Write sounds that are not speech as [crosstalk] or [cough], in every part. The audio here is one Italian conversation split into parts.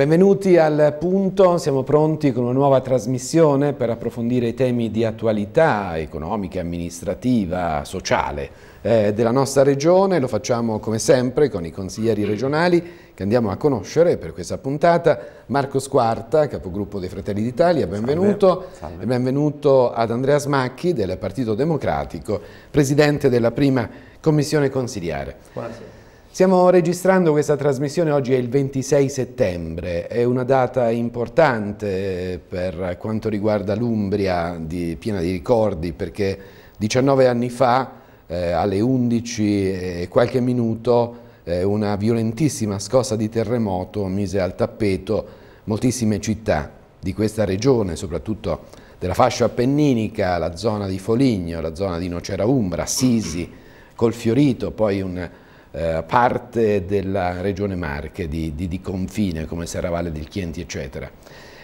Benvenuti al punto, siamo pronti con una nuova trasmissione per approfondire i temi di attualità economica, amministrativa, sociale eh, della nostra regione. Lo facciamo come sempre con i consiglieri regionali che andiamo a conoscere per questa puntata. Marco Squarta, capogruppo dei Fratelli d'Italia, benvenuto. Salve. Salve. Benvenuto ad Andrea Smacchi del Partito Democratico, presidente della prima commissione consigliare. Buonasera. Stiamo registrando questa trasmissione, oggi è il 26 settembre, è una data importante per quanto riguarda l'Umbria, di, piena di ricordi, perché 19 anni fa, eh, alle 11 e qualche minuto, eh, una violentissima scossa di terremoto mise al tappeto moltissime città di questa regione, soprattutto della fascia appenninica, la zona di Foligno, la zona di Nocera Umbra, Sisi, Colfiorito, poi un eh, parte della regione Marche, di, di, di confine come Serravalle del Chienti eccetera.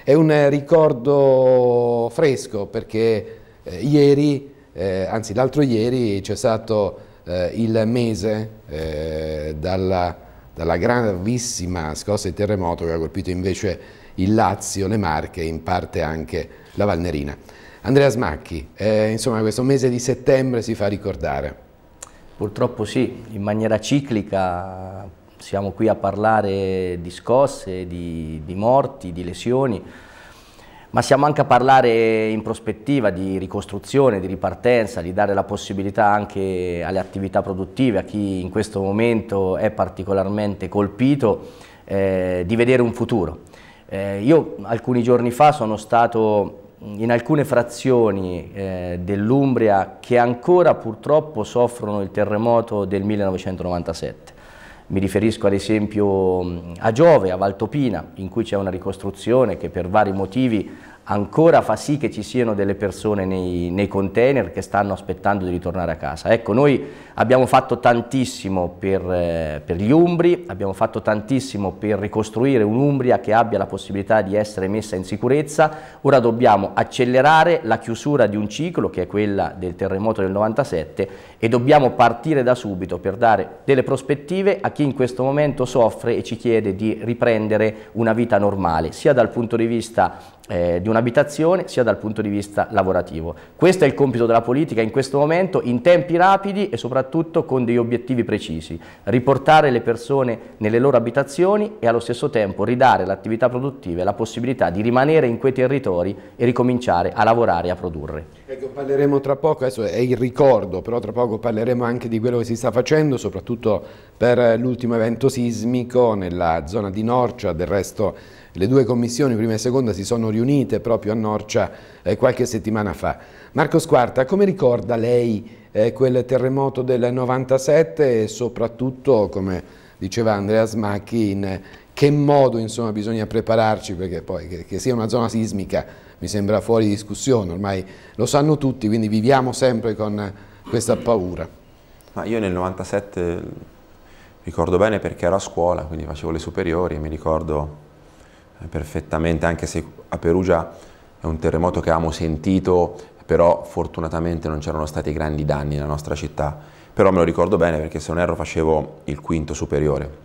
È un ricordo fresco perché eh, ieri, eh, anzi l'altro ieri c'è stato eh, il mese dalla, dalla gravissima scossa di terremoto che ha colpito invece il Lazio, le Marche e in parte anche la Valnerina. Andrea Smacchi, eh, insomma questo mese di settembre si fa ricordare. Purtroppo sì, in maniera ciclica siamo qui a parlare di scosse, di, di, morti, di lesioni, ma siamo anche a parlare in prospettiva di ricostruzione, di ripartenza, di dare la possibilità anche alle attività produttive, a chi in questo momento è particolarmente colpito, eh, di vedere un futuro. Eh, io alcuni giorni fa sono stato in alcune frazioni eh, dell'Umbria che ancora purtroppo soffrono il terremoto del 1997. Mi riferisco ad esempio mm, a Giove, a Valtopina, in cui c'è una ricostruzione che per vari motivi ancora fa sì che ci siano delle persone nei, nei, container che stanno aspettando di ritornare a casa. Ecco, noi abbiamo fatto tantissimo per, eh, per gli Umbri, abbiamo fatto tantissimo per ricostruire un'Umbria che abbia la possibilità di essere messa in sicurezza, ora dobbiamo accelerare la chiusura di un ciclo che è quella del terremoto del 97 e dobbiamo partire da subito per dare delle prospettive a chi in questo momento soffre e ci chiede di riprendere una vita normale, sia dal punto di vista eh, di un'abitazione sia dal punto di vista lavorativo. Questo è il compito della politica in questo momento in tempi rapidi e soprattutto con degli obiettivi precisi, riportare le persone nelle loro abitazioni e allo stesso tempo ridare all'attività produttiva la possibilità di rimanere in quei territori e ricominciare a lavorare e a produrre. Ecco, parleremo tra poco, adesso è il ricordo, però tra poco parleremo anche di quello che si sta facendo, soprattutto per l'ultimo evento sismico nella zona di Norcia, del resto le due commissioni, prima e seconda, si sono riunite proprio a Norcia eh, qualche settimana fa. Marco Squarta, come ricorda lei eh, quel terremoto del 97 e soprattutto, come diceva Andrea Smacchi, in che modo insomma, bisogna prepararci perché poi che, che sia una zona sismica mi sembra fuori discussione, ormai lo sanno tutti, quindi viviamo sempre con questa paura. Ma io nel 97 ricordo bene perché ero a scuola, quindi facevo le superiori e mi ricordo eh, perfettamente, anche se a Perugia è un terremoto che avevamo sentito, però fortunatamente non c'erano stati grandi danni nella nostra città. Però me lo ricordo bene perché se non erro facevo il quinto superiore.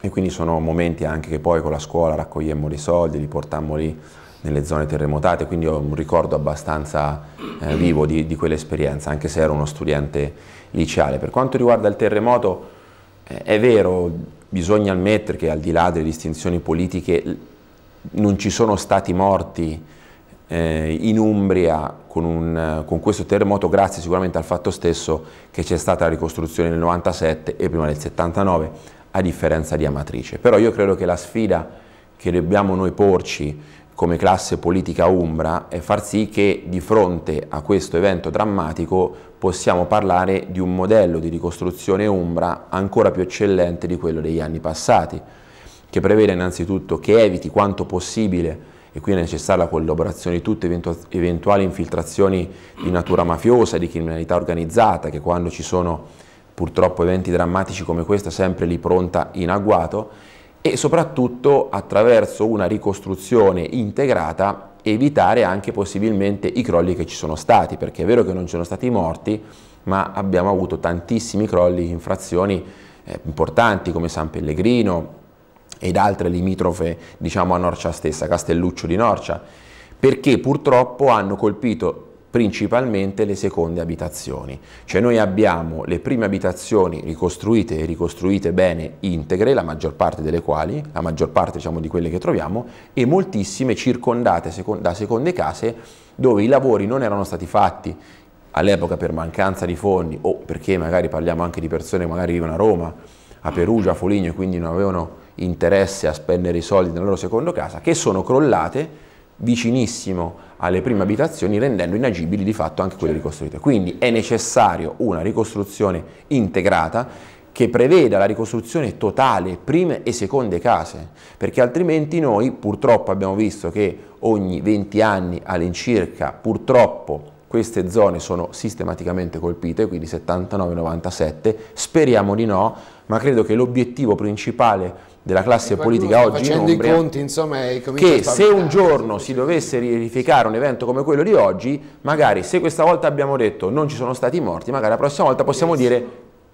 E quindi sono momenti anche che poi con la scuola raccogliemmo dei soldi, li portammo lì nelle zone terremotate, quindi ho un ricordo abbastanza eh, vivo di, di quell'esperienza, anche se ero uno studente liceale. Per quanto riguarda il terremoto, eh, è vero, bisogna ammettere che al di là delle distinzioni politiche non ci sono stati morti eh, in Umbria con, un, con, questo terremoto grazie sicuramente al fatto stesso che c'è stata la ricostruzione nel 97 e prima del 79 a differenza di Amatrice. Però io credo che la sfida che dobbiamo noi porci come classe politica umbra è far sì che di fronte a questo evento drammatico possiamo parlare di un modello di ricostruzione umbra ancora più eccellente di quello degli anni passati che prevede innanzitutto che eviti quanto possibile e qui è necessaria la collaborazione di tutte eventuali infiltrazioni di natura mafiosa, di criminalità organizzata, che quando ci sono purtroppo eventi drammatici come questo sempre lì pronta in agguato, e soprattutto attraverso una ricostruzione integrata evitare anche possibilmente i crolli che ci sono stati, perché è vero che non ci sono stati morti, ma abbiamo avuto tantissimi crolli, infrazioni eh, importanti come San Pellegrino, ed altre limitrofe diciamo a Norcia stessa, Castelluccio di Norcia, perché purtroppo hanno colpito principalmente le seconde abitazioni, cioè noi abbiamo le prime abitazioni ricostruite e ricostruite bene integre, la maggior parte delle quali, la maggior parte diciamo, di quelle che troviamo, e moltissime circondate da seconde case dove i lavori non erano stati fatti, all'epoca per mancanza di fondi o perché magari parliamo anche di persone che magari vivono a Roma, a Perugia, a Foligno e quindi non avevano interesse a spendere i soldi nella loro seconda casa, che sono crollate vicinissimo alle prime abitazioni rendendo inagibili di fatto anche quelle certo. ricostruite. Quindi è necessario una ricostruzione integrata che preveda la ricostruzione totale prime e seconde case, perché altrimenti noi purtroppo abbiamo visto che ogni 20 anni all'incirca purtroppo queste zone sono sistematicamente colpite, quindi 79-97, speriamo di no, ma credo che l'obiettivo principale della classe politica oggi in Umbria, conti, insomma, che se un giorno si dovesse verificare un evento come quello di oggi, magari se questa volta abbiamo detto non ci sono stati morti, magari la prossima volta possiamo sì. dire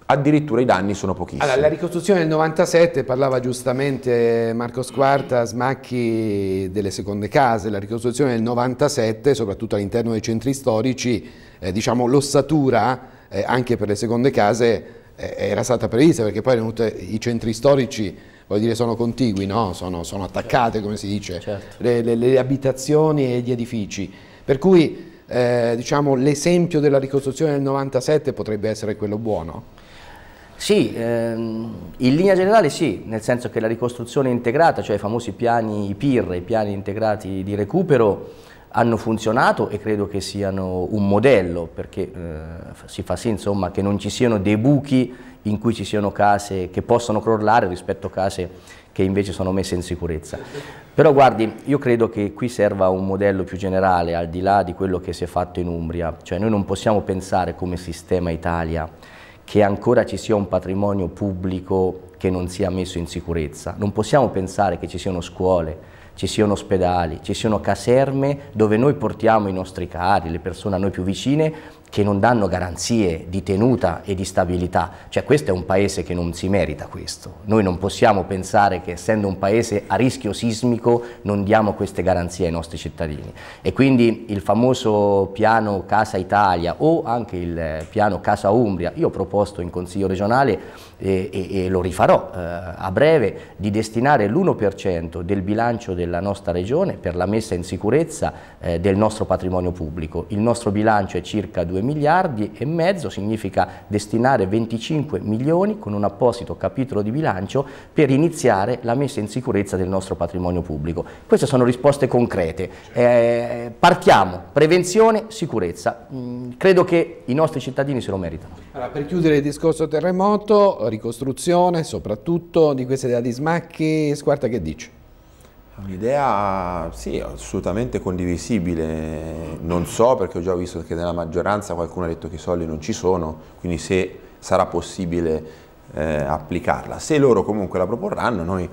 addirittura i danni sono pochissimi. Allora, la ricostruzione del 97 parlava giustamente Marco Squarta, Smacchi delle seconde case, la ricostruzione del 97, soprattutto all'interno dei centri storici, eh, diciamo l'ossatura eh, anche per le seconde case eh, era stata prevista perché poi i centri storici voglio dire, sono contigui, no? sono, sono, attaccate, come si dice, certo. le, le, le, abitazioni e gli edifici. Per cui eh, diciamo, l'esempio della ricostruzione del 97 potrebbe essere quello buono? Sì, ehm, in linea generale sì, nel senso che la ricostruzione integrata, cioè i famosi piani i PIR, i piani integrati di recupero, hanno funzionato e credo che siano un modello, perché eh, si fa sì insomma, che non ci siano dei buchi in cui ci siano case che possono crollare rispetto a case che invece sono messe in sicurezza. Però guardi, io credo che qui serva un modello più generale, al di là di quello che si è fatto in Umbria, cioè noi non possiamo pensare come sistema Italia che ancora ci sia un patrimonio pubblico che non sia messo in sicurezza, non possiamo pensare che ci siano scuole, ci siano ospedali, ci siano caserme dove noi portiamo i nostri cari, le persone a noi più vicine, che non danno garanzie di tenuta e di stabilità. Cioè questo è un paese che non si merita questo. Noi non possiamo pensare che essendo un paese a rischio sismico non diamo queste garanzie ai nostri cittadini. E quindi il famoso piano Casa Italia o anche il eh, piano Casa Umbria, io ho proposto in Consiglio regionale e, e, e lo rifarò eh, a breve, di destinare l'1% del bilancio della nostra regione per la messa in sicurezza eh, del nostro patrimonio pubblico. Il nostro bilancio è circa 2 miliardi e mezzo, significa destinare 25 milioni con un apposito capitolo di bilancio per iniziare la messa in sicurezza del nostro patrimonio pubblico. Queste sono risposte concrete. Eh, partiamo, prevenzione, sicurezza. Mm, credo che i nostri cittadini se lo meritano. Allora, per chiudere il discorso terremoto, ricostruzione soprattutto di questa idea di smacchi. Squarta che dici? Un'idea sì, assolutamente condivisibile, non so perché ho già visto che nella maggioranza qualcuno ha detto che i soldi non ci sono, quindi se sarà possibile eh, applicarla. Se loro comunque la proporranno noi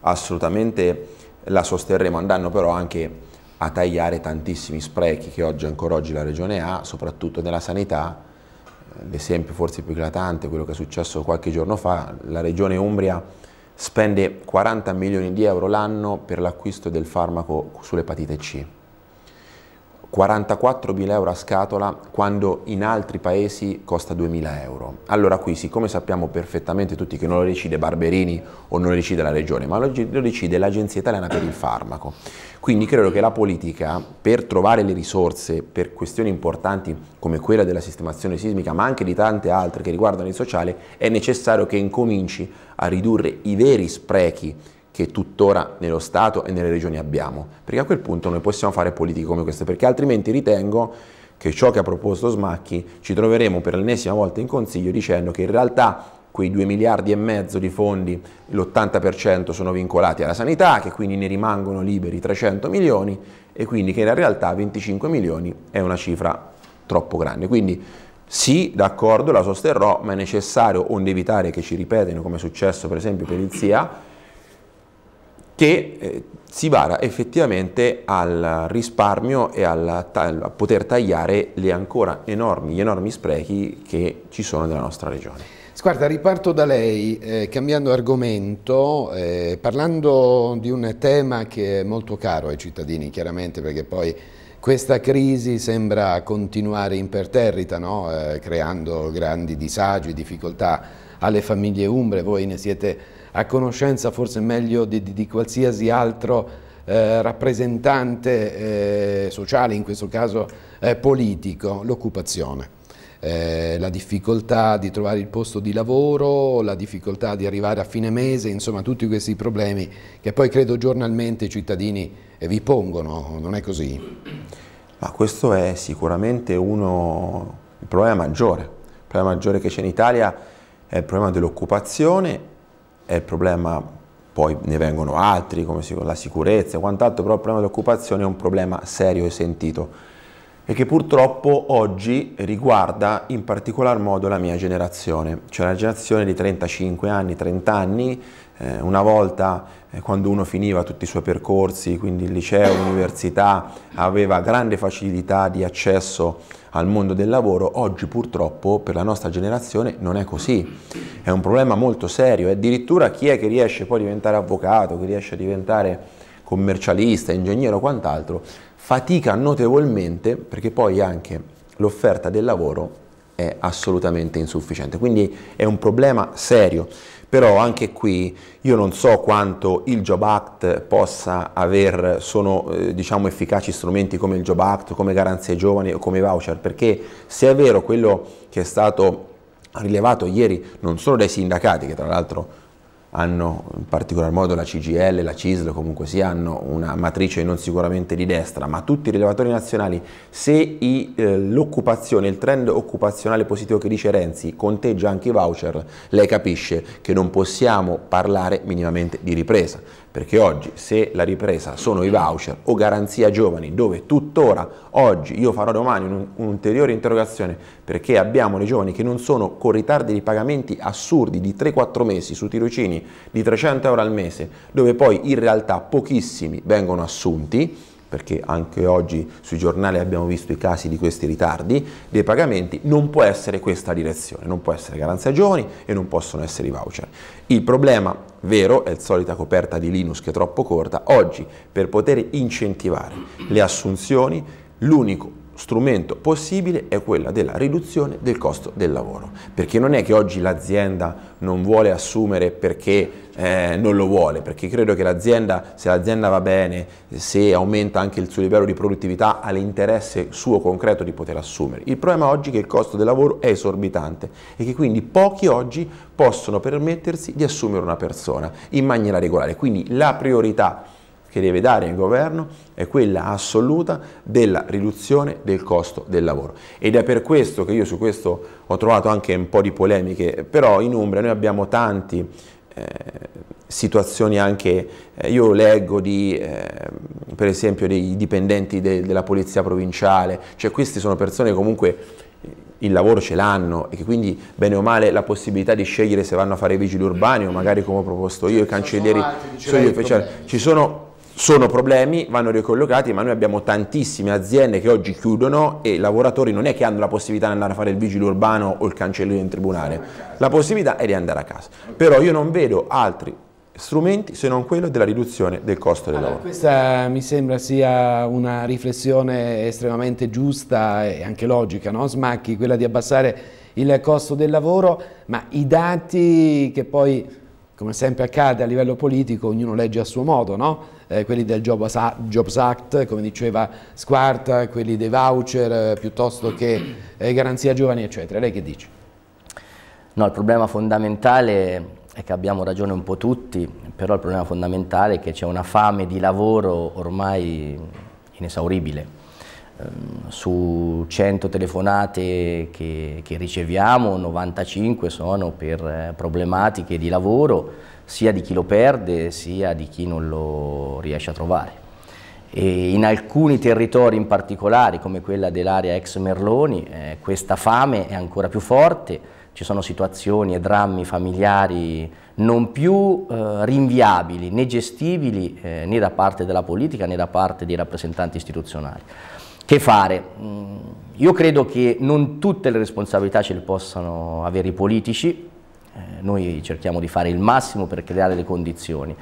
assolutamente la sosterremo, andando però anche a tagliare tantissimi sprechi che oggi ancora oggi la Regione ha, soprattutto nella sanità, l'esempio forse più eclatante, quello che è successo qualche giorno fa, la regione Umbria spende 40 milioni di euro l'anno per l'acquisto del farmaco sull'epatite C. 44.000 euro a scatola quando in altri paesi costa 2.000 euro. Allora qui, siccome sappiamo perfettamente tutti che non lo decide Barberini o non lo decide la regione, ma lo decide l'Agenzia Italiana per il Farmaco. Quindi credo che la politica, per trovare le risorse per questioni importanti come quella della sistemazione sismica, ma anche di tante altre che riguardano il sociale, è necessario che incominci a ridurre i veri sprechi che tuttora nello Stato e nelle regioni abbiamo, perché a quel punto noi possiamo fare politiche come queste, perché altrimenti ritengo che ciò che ha proposto Smacchi ci troveremo per l'ennesima volta in Consiglio dicendo che in realtà quei 2 miliardi e mezzo di fondi, l'80% sono vincolati alla sanità, che quindi ne rimangono liberi 300 milioni e quindi che in realtà 25 milioni è una cifra troppo grande. Quindi sì, d'accordo, la sosterrò, ma è necessario, onde evitare che ci ripetano, come è successo per esempio per il SIA, che eh, si vada effettivamente al risparmio e al, a poter tagliare enormi, gli enormi sprechi che ci sono nella nostra regione. Guarda, riparto da lei, eh, cambiando argomento, eh, parlando di un tema che è molto caro ai cittadini, chiaramente, perché poi questa crisi sembra continuare imperterrita, no? eh, creando grandi disagi, difficoltà alle famiglie umbre, voi ne siete a conoscenza forse meglio di, di, di qualsiasi altro eh, rappresentante eh, sociale, in questo caso eh, politico, l'occupazione. Eh, la difficoltà di trovare il posto di lavoro, la difficoltà di arrivare a fine mese, insomma tutti questi problemi che poi credo giornalmente i cittadini eh, vi pongono, non è così? Ma questo è sicuramente uno, il problema maggiore, il problema maggiore che c'è in Italia è il problema dell'occupazione è il problema, poi ne vengono altri come la sicurezza e quant'altro, però il problema dell'occupazione è un problema serio e sentito e che purtroppo oggi riguarda in particolar modo la mia generazione, cioè la generazione di 35 anni, 30 anni eh, una volta eh, quando uno finiva tutti i suoi percorsi, quindi il liceo, l'università, aveva grande facilità di accesso al mondo del lavoro, oggi purtroppo per la nostra generazione non è così. È un problema molto serio e addirittura chi è che riesce poi a diventare avvocato, che riesce a diventare commercialista, ingegnere o quant'altro, fatica notevolmente perché poi anche l'offerta del lavoro è assolutamente insufficiente. Quindi è un problema serio però anche qui io non so quanto il Job Act possa aver, sono eh, diciamo efficaci strumenti come il Job Act, come garanzie ai giovani o come voucher, perché se è vero quello che è stato rilevato ieri non solo dai sindacati, che tra l'altro hanno in particolar modo la CGL, la CISL, comunque sia, hanno una matrice non sicuramente di destra, ma tutti i rilevatori nazionali, se eh, l'occupazione, il trend occupazionale positivo che dice Renzi conteggia anche i voucher, lei capisce che non possiamo parlare minimamente di ripresa perché oggi se la ripresa sono i voucher o garanzia giovani dove tuttora oggi io farò domani un'ulteriore interrogazione perché abbiamo dei giovani che non sono con ritardi di pagamenti assurdi di 3-4 mesi su tirocini di 300 euro al mese dove poi in realtà pochissimi vengono assunti perché anche oggi sui giornali abbiamo visto i casi di questi ritardi dei pagamenti, non può essere questa direzione, non può essere garanzia giovani e non possono essere i voucher. Il problema vero è la solita coperta di Linux che è troppo corta, oggi per poter incentivare le assunzioni l'unico strumento possibile è quella della riduzione del costo del lavoro, perché non è che oggi l'azienda non vuole assumere perché eh, non lo vuole, perché credo che l'azienda, se l'azienda va bene, se aumenta anche il suo livello di produttività, ha l'interesse suo concreto di poter assumere. Il problema oggi è che il costo del lavoro è esorbitante e che quindi pochi oggi possono permettersi di assumere una persona in maniera regolare, quindi la priorità che deve dare il governo è quella assoluta della riduzione del costo del lavoro. Ed è per questo che io su questo ho trovato anche un po' di polemiche, però in Umbria noi abbiamo tanti eh, situazioni anche, eh, io leggo di, eh, per esempio, dei dipendenti de della polizia provinciale, cioè queste sono persone che comunque il lavoro ce l'hanno e che quindi bene o male la possibilità di scegliere se vanno a fare i vigili urbani o magari come ho proposto io i certo, cancellieri sono ufficiali. Ci sono sono problemi, vanno ricollocati, ma noi abbiamo tantissime aziende che oggi chiudono e i lavoratori non è che hanno la possibilità di andare a fare il vigile urbano o il cancelliere in tribunale, la possibilità è di andare a casa. Però io non vedo altri strumenti se non quello della riduzione del costo del allora, lavoro. Questa mi sembra sia una riflessione estremamente giusta e anche logica, no? Smacchi, quella di abbassare il costo del lavoro, ma i dati che poi, come sempre accade a livello politico, ognuno legge a suo modo, no? eh, quelli del Jobs Act, come diceva Squarta, quelli dei voucher, eh, piuttosto che eh, garanzia giovani, eccetera. Lei che dice? No, il problema fondamentale è che abbiamo ragione un po' tutti, però il problema fondamentale è che c'è una fame di lavoro ormai inesauribile. Ehm, su 100 telefonate che, che riceviamo, 95 sono per eh, problematiche di lavoro, sia di chi lo perde sia di chi non lo riesce a trovare. E in alcuni territori in particolare, come quella dell'area ex Merloni, eh, questa fame è ancora più forte, ci sono situazioni e drammi familiari non più eh, rinviabili né gestibili eh, né da parte della politica né da parte dei rappresentanti istituzionali. Che fare? Mm, io credo che non tutte le responsabilità ce le possano avere i politici, eh, noi cerchiamo di fare il massimo per creare le condizioni.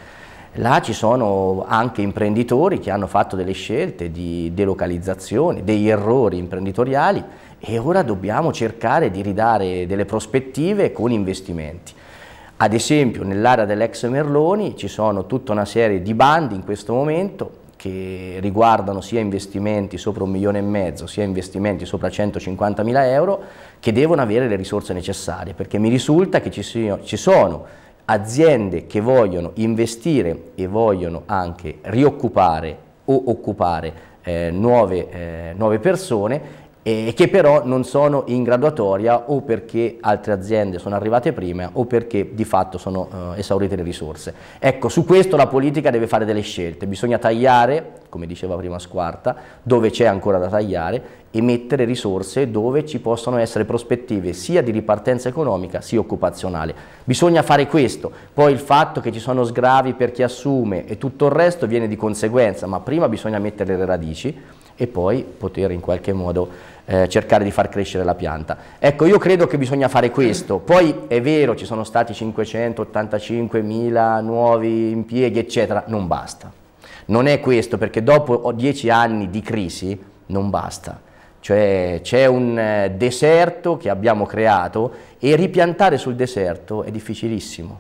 Là ci sono anche imprenditori che hanno fatto delle scelte di delocalizzazione, degli errori imprenditoriali e ora dobbiamo cercare di ridare delle prospettive con investimenti. Ad esempio nell'area dell'ex Merloni ci sono tutta una serie di bandi in questo momento che riguardano sia investimenti sopra un milione e mezzo, sia investimenti sopra 150 mila euro, che devono avere le risorse necessarie, perché mi risulta che ci, siano, ci sono aziende che vogliono investire e vogliono anche rioccupare o occupare eh, nuove, eh, nuove persone e che però non sono in graduatoria o perché altre aziende sono arrivate prima o perché di fatto sono eh, esaurite le risorse. Ecco, su questo la politica deve fare delle scelte, bisogna tagliare, come diceva prima Squarta, dove c'è ancora da tagliare e mettere risorse dove ci possono essere prospettive sia di ripartenza economica sia occupazionale. Bisogna fare questo, poi il fatto che ci sono sgravi per chi assume e tutto il resto viene di conseguenza, ma prima bisogna mettere le radici e poi poter in qualche modo eh, cercare di far crescere la pianta. Ecco, io credo che bisogna fare questo. Poi è vero, ci sono stati 585.000 nuovi impieghi, eccetera, non basta. Non è questo, perché dopo dieci anni di crisi non basta. Cioè c'è un eh, deserto che abbiamo creato e ripiantare sul deserto è difficilissimo.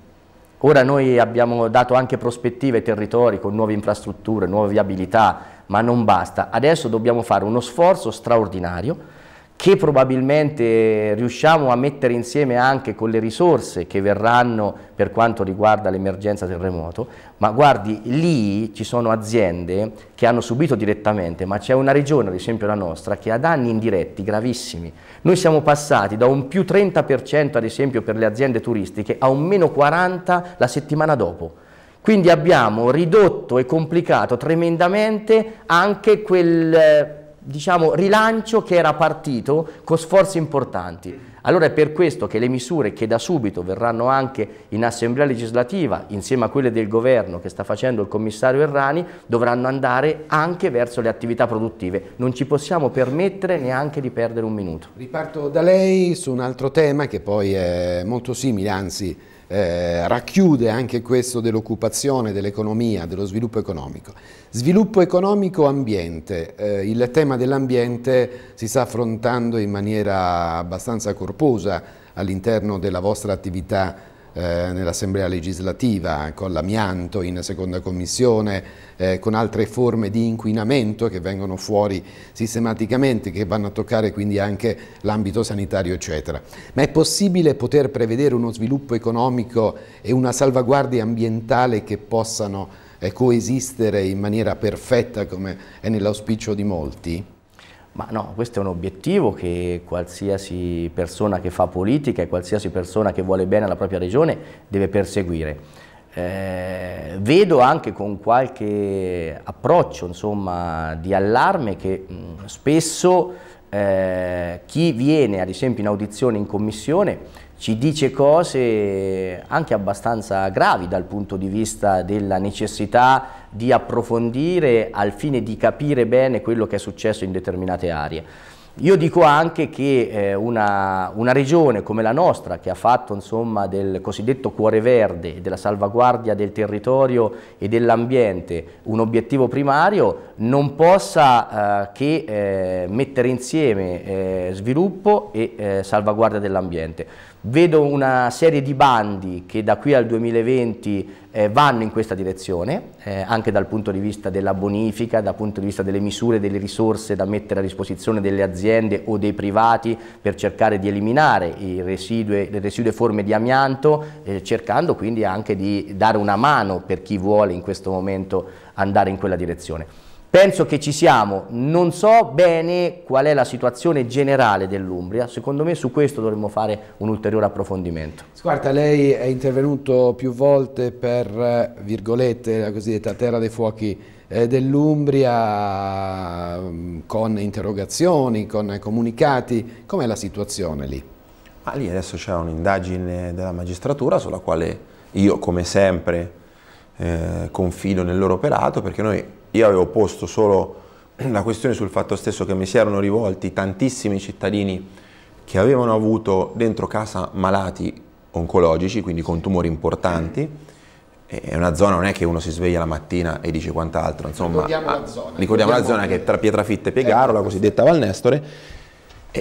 Ora noi abbiamo dato anche prospettive ai territori con nuove infrastrutture, nuove viabilità, ma non basta. Adesso dobbiamo fare uno sforzo straordinario che probabilmente riusciamo a mettere insieme anche con le risorse che verranno per quanto riguarda l'emergenza terremoto, ma guardi, lì ci sono aziende che hanno subito direttamente, ma c'è una regione, ad esempio la nostra, che ha danni indiretti gravissimi. Noi siamo passati da un più 30% ad esempio per le aziende turistiche a un meno 40% la settimana dopo. Quindi abbiamo ridotto e complicato tremendamente anche quel eh, diciamo, rilancio che era partito con sforzi importanti. Allora è per questo che le misure che da subito verranno anche in assemblea legislativa, insieme a quelle del governo che sta facendo il commissario Errani, dovranno andare anche verso le attività produttive. Non ci possiamo permettere neanche di perdere un minuto. Riparto da lei su un altro tema che poi è molto simile, anzi eh, racchiude anche questo dell'occupazione, dell'economia, dello sviluppo economico. Sviluppo economico ambiente, eh, il tema dell'ambiente si sta affrontando in maniera abbastanza corposa all'interno della vostra attività eh, nell'Assemblea legislativa, con l'amianto in seconda commissione, eh, con altre forme di inquinamento che vengono fuori sistematicamente, che vanno a toccare quindi anche l'ambito sanitario, eccetera. Ma è possibile poter prevedere uno sviluppo economico e una salvaguardia ambientale che possano eh, coesistere in maniera perfetta come è nell'auspicio di molti? Ma no, questo è un obiettivo che qualsiasi persona che fa politica e qualsiasi persona che vuole bene alla propria regione deve perseguire. Eh, vedo anche con qualche approccio insomma, di allarme che mh, spesso eh, chi viene ad esempio in audizione in commissione ci dice cose anche abbastanza gravi dal punto di vista della necessità di approfondire al fine di capire bene quello che è successo in determinate aree. Io dico anche che eh, una, una, regione come la nostra, che ha fatto insomma, del cosiddetto cuore verde, della salvaguardia del territorio e dell'ambiente un obiettivo primario, non possa eh, che eh, mettere insieme eh, sviluppo e eh, salvaguardia dell'ambiente. Vedo una serie di bandi che da qui al 2020 eh, vanno in questa direzione, eh, anche dal punto di vista della bonifica, dal punto di vista delle misure, delle risorse da mettere a disposizione delle aziende o dei privati per cercare di eliminare residue, le residue forme di amianto, eh, cercando quindi anche di dare una mano per chi vuole in questo momento andare in quella direzione. Penso che ci siamo, non so bene qual è la situazione generale dell'Umbria, secondo me su questo dovremmo fare un ulteriore approfondimento. Guarda, lei è intervenuto più volte per, eh, virgolette, la cosiddetta terra dei fuochi eh, dell'Umbria mm, con interrogazioni, con comunicati, com'è la situazione lì? Ah, lì adesso c'è un'indagine della magistratura sulla quale io come sempre eh, confido nel loro operato perché noi io avevo posto solo [clears throat] la questione sul fatto stesso che mi si erano rivolti tantissimi cittadini che avevano avuto dentro casa malati oncologici, quindi con tumori importanti. È una zona, non è che uno si sveglia la mattina e dice quant'altro, insomma. Ricordiamo la zona. Ricordiamo la zona che è tra Pietrafitta e Piegaro, la ecco. cosiddetta Val Nestore.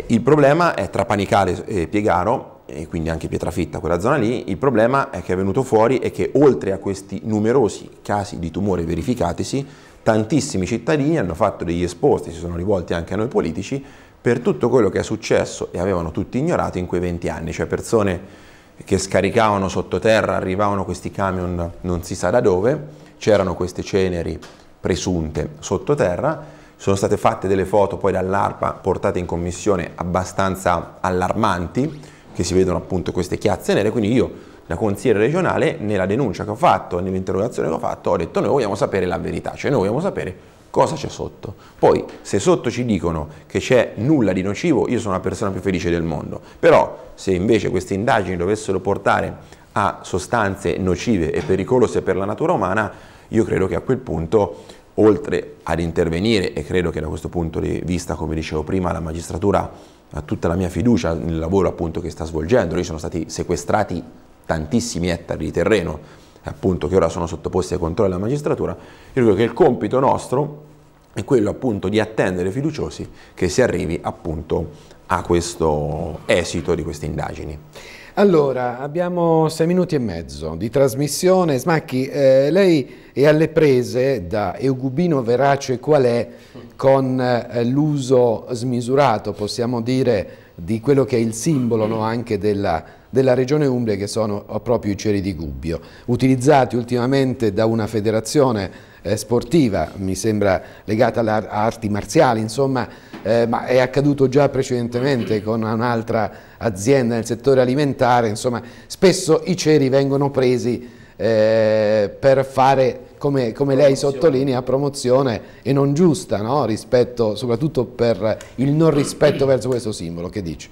il problema è tra Panicale e Piegaro, e quindi anche Pietrafitta, quella zona lì, il problema è che è venuto fuori e che oltre a questi numerosi casi di tumore verificatisi, tantissimi cittadini hanno fatto degli esposti, si sono rivolti anche a noi politici, per tutto quello che è successo e avevano tutti ignorato in quei 20 anni, cioè persone che scaricavano sottoterra, arrivavano questi camion non si sa da dove, c'erano queste ceneri presunte sottoterra, sono state fatte delle foto poi dall'ARPA portate in commissione abbastanza allarmanti, che si vedono appunto queste chiazze nere, quindi io la consigliera regionale, nella denuncia che ho fatto, nell'interrogazione che ho fatto, ho detto noi vogliamo sapere la verità, cioè noi vogliamo sapere cosa c'è sotto. Poi se sotto ci dicono che c'è nulla di nocivo, io sono la persona più felice del mondo, però se invece queste indagini dovessero portare a sostanze nocive e pericolose per la natura umana, io credo che a quel punto oltre ad intervenire, e credo che da questo punto di vista, come dicevo prima, la magistratura ha tutta la mia fiducia nel lavoro appunto che sta svolgendo, lì sono stati sequestrati tantissimi ettari di terreno, appunto, che ora sono sottoposti ai controlli della magistratura, io dico che il compito nostro è quello appunto di attendere fiduciosi che si arrivi appunto a questo esito di queste indagini. Allora, abbiamo sei minuti e mezzo di trasmissione. Smacchi, eh, lei è alle prese da Eugubino Verace qual è con eh, l'uso smisurato, possiamo dire, di quello che è il simbolo no, anche della, della regione Umbria che sono proprio i ceri di Gubbio, utilizzati ultimamente da una federazione eh, sportiva, mi sembra legata alle arti marziali, insomma, eh, ma è accaduto già precedentemente con un'altra azienda nel settore alimentare, insomma, spesso i ceri vengono presi eh, per fare come, come lei sottolinea, promozione e non giusta, no? rispetto, soprattutto per il non rispetto verso questo simbolo. Che dici?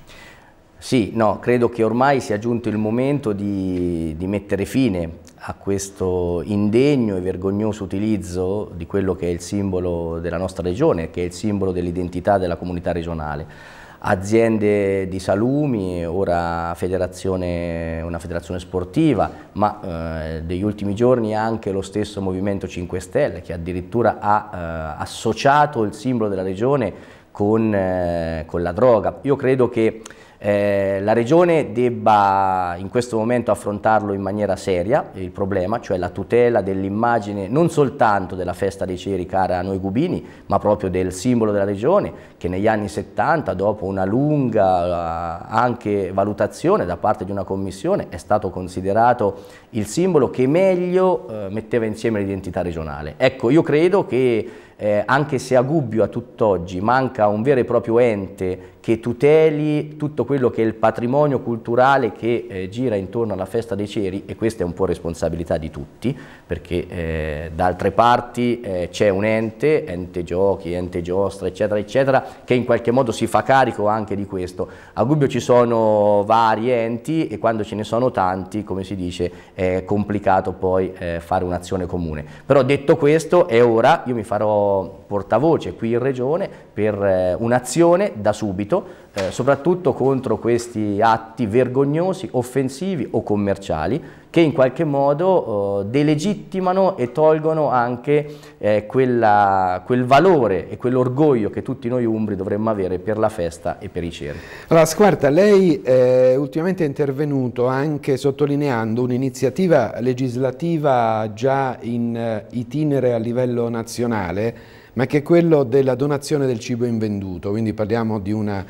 Sì, no, credo che ormai sia giunto il momento di, di, mettere fine a questo indegno e vergognoso utilizzo di quello che è il simbolo della nostra regione, che è il simbolo dell'identità della comunità regionale aziende di salumi, ora federazione, una federazione sportiva, ma eh, degli ultimi giorni anche lo stesso Movimento 5 Stelle che addirittura ha eh, associato il simbolo della regione con, eh, con la droga. Io credo che eh, la Regione debba in questo momento affrontarlo in maniera seria, il problema, cioè la tutela dell'immagine non soltanto della festa dei ceri cara a noi cubini, ma proprio del simbolo della Regione che negli anni 70, dopo una lunga eh, anche valutazione da parte di una commissione, è stato considerato il simbolo che meglio eh, metteva insieme l'identità regionale. Ecco, io credo che eh, anche se a Gubbio a tutt'oggi manca un vero e proprio ente che tuteli tutto quello che è il patrimonio culturale che eh, gira intorno alla festa dei ceri e questa è un po' responsabilità di tutti perché eh, da altre parti eh, c'è un ente, ente giochi, ente giostra eccetera eccetera che in qualche modo si fa carico anche di questo. A Gubbio ci sono vari enti e quando ce ne sono tanti come si dice è complicato poi eh, fare un'azione comune. Però detto questo è ora, io mi farò portavoce qui in regione per eh, un'azione da subito, eh, soprattutto contro questi atti vergognosi, offensivi o commerciali che in qualche modo oh, delegittimano e tolgono anche eh, quella, quel valore e quell'orgoglio che tutti noi umbri dovremmo avere per la festa e per i ceri. Allora Squarta, lei eh, ultimamente è intervenuto anche sottolineando un'iniziativa legislativa già in eh, itinere a livello nazionale ma che è quello della donazione del cibo invenduto, quindi parliamo di una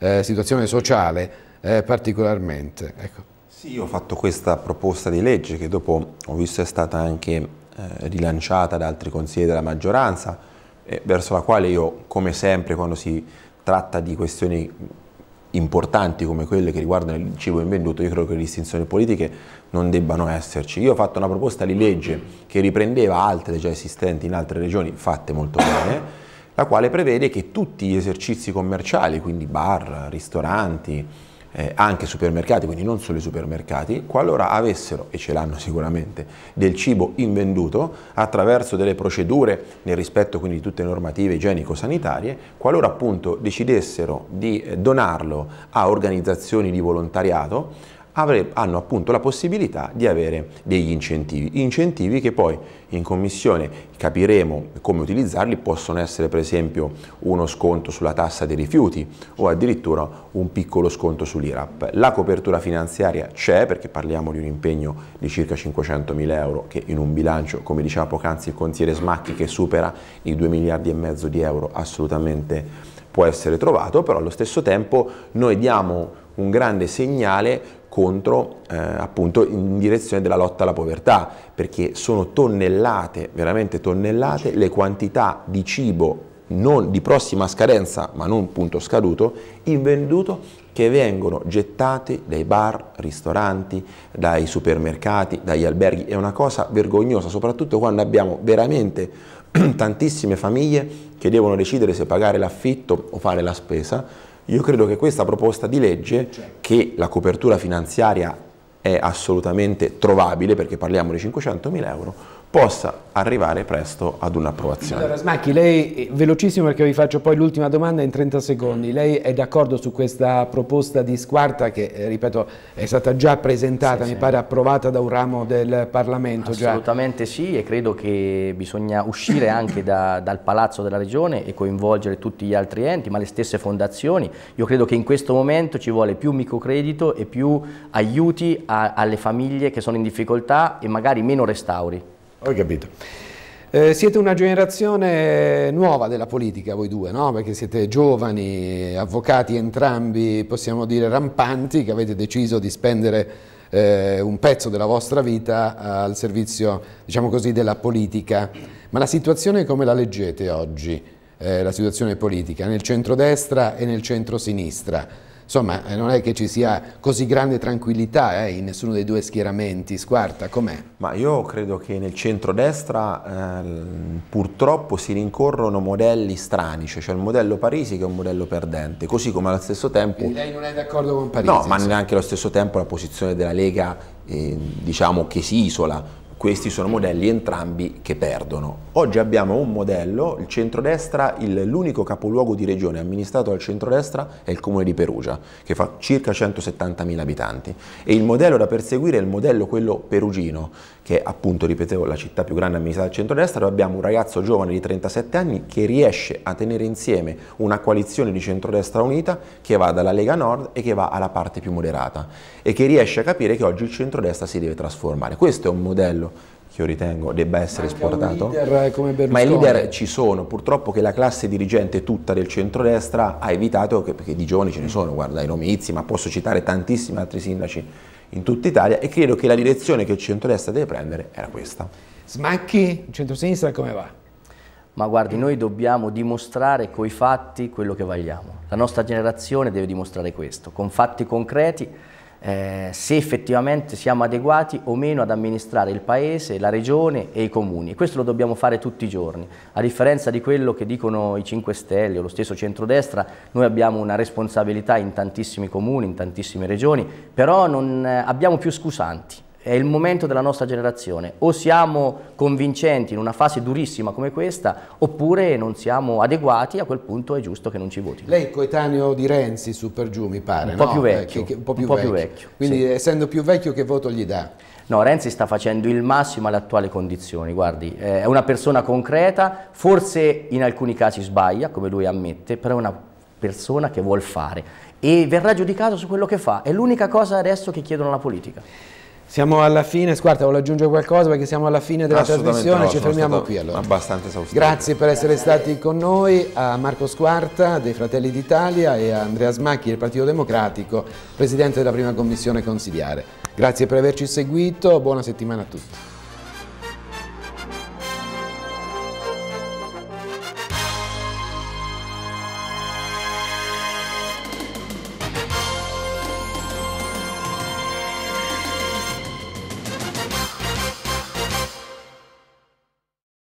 eh, situazione sociale eh, particolarmente. Ecco. Sì, ho fatto questa proposta di legge che dopo ho visto è stata anche eh, rilanciata da altri consiglieri della maggioranza, eh, verso la quale io, come sempre, quando si tratta di questioni importanti come quelle che riguardano il cibo invenduto, io credo che le distinzioni politiche non debbano esserci. Io ho fatto una proposta di legge che riprendeva altre già esistenti in altre regioni, fatte molto bene, la quale prevede che tutti gli esercizi commerciali, quindi bar, ristoranti, eh, anche supermercati, quindi non solo i supermercati, qualora avessero, e ce l'hanno [laughs] sicuramente, del cibo invenduto attraverso delle procedure nel rispetto quindi di tutte le normative igienico-sanitarie, qualora appunto decidessero di eh, donarlo a organizzazioni di volontariato, hanno appunto la possibilità di avere degli incentivi, incentivi che poi in commissione capiremo come utilizzarli, possono essere per esempio uno sconto sulla tassa dei rifiuti o addirittura un piccolo sconto sull'IRAP. La copertura finanziaria c'è perché parliamo di un impegno di circa 500 mila euro che in un bilancio, come diceva poc'anzi il consigliere Smacchi, che supera i 2 miliardi e mezzo di euro assolutamente può essere trovato, però allo stesso tempo noi diamo un grande segnale contro eh, appunto in direzione della lotta alla povertà, perché sono tonnellate, veramente tonnellate, le quantità di cibo non, di prossima scadenza, ma non punto scaduto, invenduto che vengono gettati dai bar, ristoranti, dai supermercati, dagli alberghi. È una cosa vergognosa, soprattutto quando abbiamo veramente [clears throat] tantissime famiglie che devono decidere se pagare l'affitto o fare la spesa io credo che questa proposta di legge, certo. che la copertura finanziaria è assolutamente trovabile perché parliamo di 500.000 euro, possa arrivare presto ad un'approvazione. Allora Smacchi, lei, eh, velocissimo perché vi faccio poi l'ultima domanda in 30 secondi, lei è d'accordo su questa proposta di squarta che, eh, ripeto, è stata già presentata, sì, mi sì. pare approvata da un ramo del Parlamento? Assolutamente già. sì e credo che bisogna uscire anche da, dal Palazzo della Regione e coinvolgere tutti gli altri enti, ma le stesse fondazioni. Io credo che in questo momento ci vuole più microcredito e più aiuti a, alle famiglie che sono in difficoltà e magari meno restauri. Ho capito. Eh, siete una generazione nuova della politica voi due, no? perché siete giovani, avvocati entrambi, possiamo dire rampanti, che avete deciso di spendere eh, un pezzo della vostra vita al servizio, diciamo così, della politica. Ma la situazione come la leggete oggi, eh, la situazione politica, nel centrodestra e nel centro-sinistra? Insomma, eh, non è che ci sia così grande tranquillità eh, in nessuno dei due schieramenti. Squarta, com'è? Ma io credo che nel centrodestra eh, purtroppo si rincorrono modelli strani, cioè c'è il modello Parisi che è un modello perdente, così come allo stesso tempo... Quindi lei non è d'accordo con Parisi? No, ma neanche allo stesso tempo la posizione della Lega eh, diciamo che si isola questi sono modelli entrambi che perdono. Oggi abbiamo un modello, il centrodestra, l'unico capoluogo di regione amministrato dal centrodestra è il comune di Perugia, che fa circa 170.000 abitanti e il modello da perseguire è il modello quello perugino, che appunto, ripetevo, la città più grande amministrata del centro-destra, dove abbiamo un ragazzo giovane di 37 anni che riesce a tenere insieme una coalizione di centrodestra unita che va dalla Lega Nord e che va alla parte più moderata e che riesce a capire che oggi il centrodestra si deve trasformare. Questo è un modello che io ritengo debba essere Manca esportato. Eh, ma i leader ci sono, purtroppo che la classe dirigente tutta del centrodestra ha evitato, che, perché di giovani ce ne sono, guarda i nomi Izzi, ma posso citare tantissimi altri sindaci in tutta Italia e credo che la direzione che il centro centrodestra deve prendere era questa. Smacchi, centro-sinistra come va? Ma guardi, noi dobbiamo dimostrare coi fatti quello che vogliamo. La nostra generazione deve dimostrare questo, con fatti concreti eh, se effettivamente siamo adeguati o meno ad amministrare il Paese, la Regione e i Comuni. Questo lo dobbiamo fare tutti i giorni. A differenza di quello che dicono i 5 Stelle o lo stesso centrodestra, noi abbiamo una responsabilità in tantissimi comuni, in tantissime regioni, però non eh, abbiamo più scusanti è il momento della nostra generazione. O siamo convincenti in una fase durissima come questa, oppure non siamo adeguati, a quel punto è giusto che non ci voti. Lei è coetaneo di Renzi, su per giù, mi pare. Un po' no? più eh, vecchio. Eh, che, che, un po' più, un po vecchio. più vecchio. Quindi sì. essendo più vecchio che voto gli dà? No, Renzi sta facendo il massimo alle attuali condizioni, guardi, eh, è una persona concreta, forse in alcuni casi sbaglia, come lui ammette, però è una persona che vuol fare e verrà giudicato su quello che fa, è l'unica cosa adesso che chiedono alla politica. Siamo alla fine, squarta, volevo aggiungere qualcosa perché siamo alla fine della trasmissione, no, ci fermiamo qui allora. Abbastanza esaustivo. Grazie per essere stati con noi, a Marco Squarta dei Fratelli d'Italia e a Andrea Smacchi del Partito Democratico, Presidente della Prima Commissione Consigliare. Grazie per averci seguito, buona settimana a tutti.